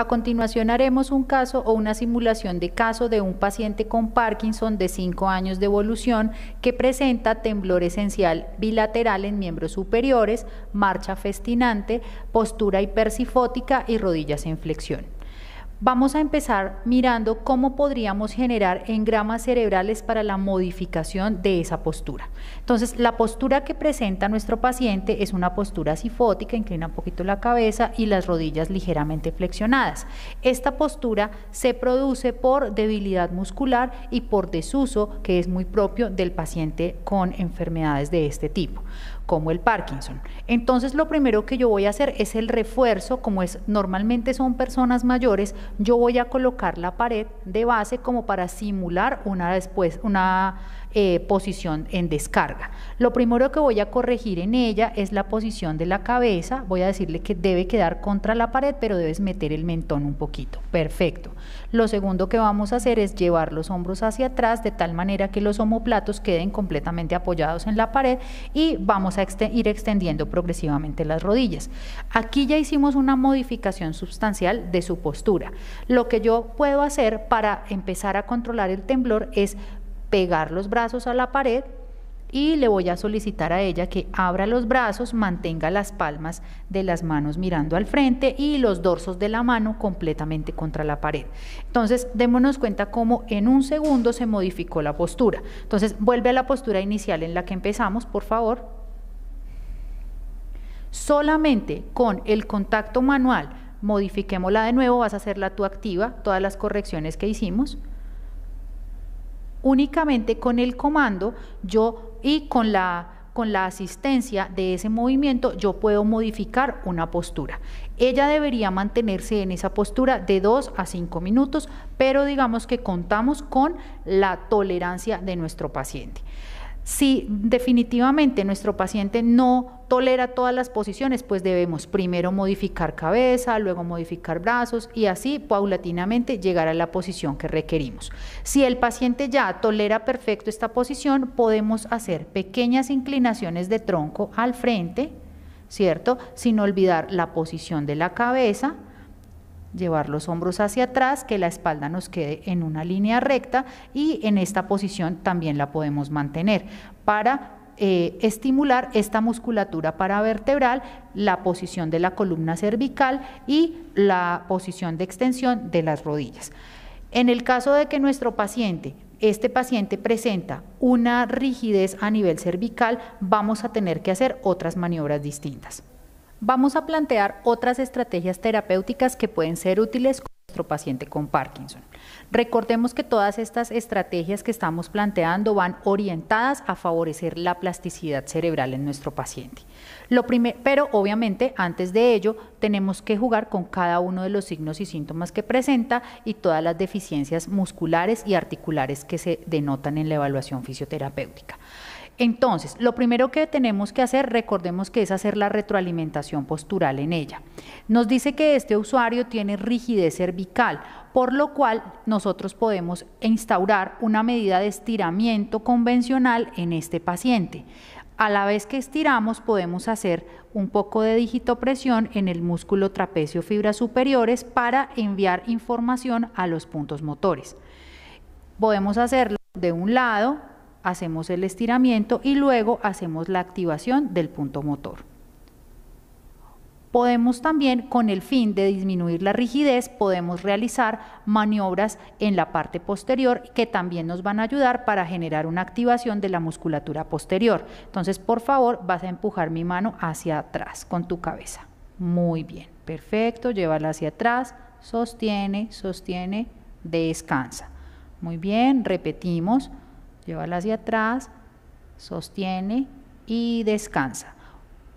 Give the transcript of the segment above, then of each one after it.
A continuación haremos un caso o una simulación de caso de un paciente con Parkinson de 5 años de evolución que presenta temblor esencial bilateral en miembros superiores, marcha festinante, postura hipersifótica y rodillas en flexión. Vamos a empezar mirando cómo podríamos generar engramas cerebrales para la modificación de esa postura. Entonces, la postura que presenta nuestro paciente es una postura sifótica, inclina un poquito la cabeza y las rodillas ligeramente flexionadas. Esta postura se produce por debilidad muscular y por desuso que es muy propio del paciente con enfermedades de este tipo como el Parkinson. Entonces lo primero que yo voy a hacer es el refuerzo, como es normalmente son personas mayores, yo voy a colocar la pared de base como para simular una, después, una eh, posición en descarga. Lo primero que voy a corregir en ella es la posición de la cabeza, voy a decirle que debe quedar contra la pared, pero debes meter el mentón un poquito, perfecto. Lo segundo que vamos a hacer es llevar los hombros hacia atrás de tal manera que los homoplatos queden completamente apoyados en la pared y vamos a ir extendiendo progresivamente las rodillas. Aquí ya hicimos una modificación sustancial de su postura. Lo que yo puedo hacer para empezar a controlar el temblor es pegar los brazos a la pared y le voy a solicitar a ella que abra los brazos, mantenga las palmas de las manos mirando al frente y los dorsos de la mano completamente contra la pared. Entonces, démonos cuenta cómo en un segundo se modificó la postura. Entonces, vuelve a la postura inicial en la que empezamos, por favor. Solamente con el contacto manual modifiquémosla de nuevo, vas a hacerla tú activa, todas las correcciones que hicimos. Únicamente con el comando yo y con la con la asistencia de ese movimiento yo puedo modificar una postura. Ella debería mantenerse en esa postura de 2 a 5 minutos, pero digamos que contamos con la tolerancia de nuestro paciente. Si definitivamente nuestro paciente no tolera todas las posiciones, pues debemos primero modificar cabeza, luego modificar brazos y así paulatinamente llegar a la posición que requerimos. Si el paciente ya tolera perfecto esta posición, podemos hacer pequeñas inclinaciones de tronco al frente, ¿cierto? Sin olvidar la posición de la cabeza llevar los hombros hacia atrás, que la espalda nos quede en una línea recta y en esta posición también la podemos mantener para eh, estimular esta musculatura paravertebral, la posición de la columna cervical y la posición de extensión de las rodillas. En el caso de que nuestro paciente este paciente presenta una rigidez a nivel cervical, vamos a tener que hacer otras maniobras distintas vamos a plantear otras estrategias terapéuticas que pueden ser útiles con nuestro paciente con Parkinson. Recordemos que todas estas estrategias que estamos planteando van orientadas a favorecer la plasticidad cerebral en nuestro paciente. pero obviamente antes de ello tenemos que jugar con cada uno de los signos y síntomas que presenta y todas las deficiencias musculares y articulares que se denotan en la evaluación fisioterapéutica. Entonces, lo primero que tenemos que hacer, recordemos que es hacer la retroalimentación postural en ella. Nos dice que este usuario tiene rigidez cervical, por lo cual nosotros podemos instaurar una medida de estiramiento convencional en este paciente. A la vez que estiramos podemos hacer un poco de digitopresión en el músculo trapecio fibras superiores para enviar información a los puntos motores. Podemos hacerlo de un lado, hacemos el estiramiento y luego hacemos la activación del punto motor. Podemos también, con el fin de disminuir la rigidez, podemos realizar maniobras en la parte posterior que también nos van a ayudar para generar una activación de la musculatura posterior. Entonces, por favor, vas a empujar mi mano hacia atrás con tu cabeza. Muy bien, perfecto, llévala hacia atrás, sostiene, sostiene, descansa. Muy bien, repetimos llévala hacia atrás, sostiene y descansa.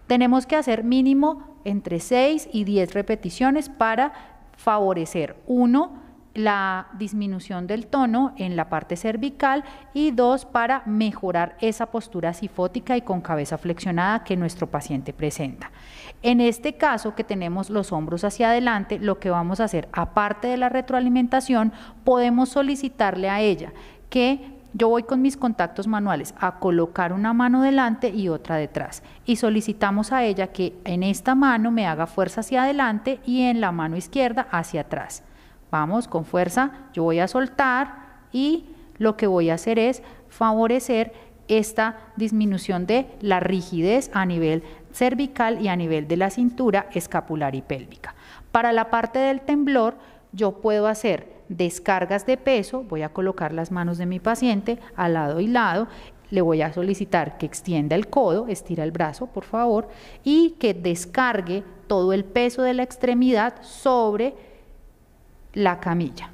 Tenemos que hacer mínimo entre 6 y 10 repeticiones para favorecer, uno, la disminución del tono en la parte cervical y dos, para mejorar esa postura sifótica y con cabeza flexionada que nuestro paciente presenta. En este caso que tenemos los hombros hacia adelante, lo que vamos a hacer, aparte de la retroalimentación, podemos solicitarle a ella que yo voy con mis contactos manuales a colocar una mano delante y otra detrás y solicitamos a ella que en esta mano me haga fuerza hacia adelante y en la mano izquierda hacia atrás. Vamos, con fuerza, yo voy a soltar y lo que voy a hacer es favorecer esta disminución de la rigidez a nivel cervical y a nivel de la cintura escapular y pélvica. Para la parte del temblor, yo puedo hacer descargas de peso, voy a colocar las manos de mi paciente al lado y lado, le voy a solicitar que extienda el codo, estira el brazo, por favor, y que descargue todo el peso de la extremidad sobre la camilla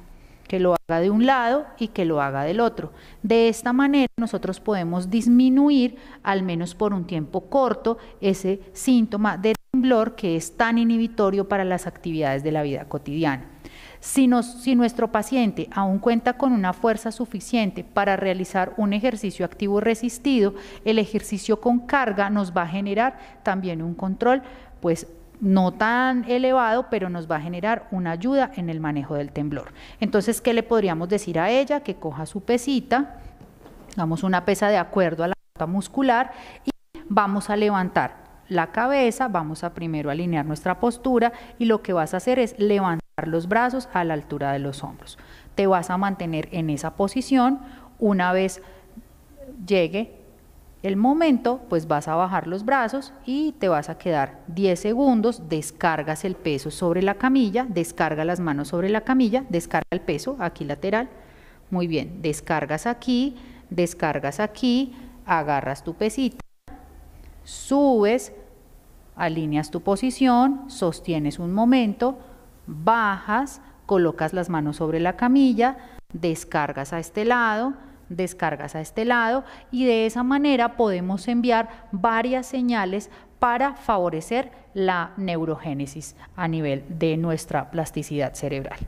que lo haga de un lado y que lo haga del otro. De esta manera nosotros podemos disminuir, al menos por un tiempo corto, ese síntoma de temblor que es tan inhibitorio para las actividades de la vida cotidiana. Si, nuestro paciente aún cuenta con una fuerza suficiente para realizar un ejercicio activo resistido, el ejercicio con carga nos va a generar también un control, pues no tan elevado, pero nos va a generar una ayuda en el manejo del temblor. Entonces, ¿qué le podríamos decir a ella? Que coja su pesita, damos una pesa de acuerdo a la fuerza muscular y vamos a levantar la cabeza, vamos a primero alinear nuestra postura y lo que vas a hacer es levantar los brazos a la altura de los hombros. Te vas a mantener en esa posición. Una vez llegue el momento, pues vas a bajar los brazos y te vas a quedar 10 segundos, descargas el peso sobre la camilla, descarga las manos sobre la camilla, descarga el peso aquí lateral. Muy bien, descargas aquí, descargas aquí, agarras tu pesita, subes, alineas tu posición, sostienes un momento, bajas, colocas las manos sobre la camilla, descargas a este lado, descargas a este lado y de esa manera podemos enviar varias señales para favorecer la neurogénesis a nivel de nuestra plasticidad cerebral.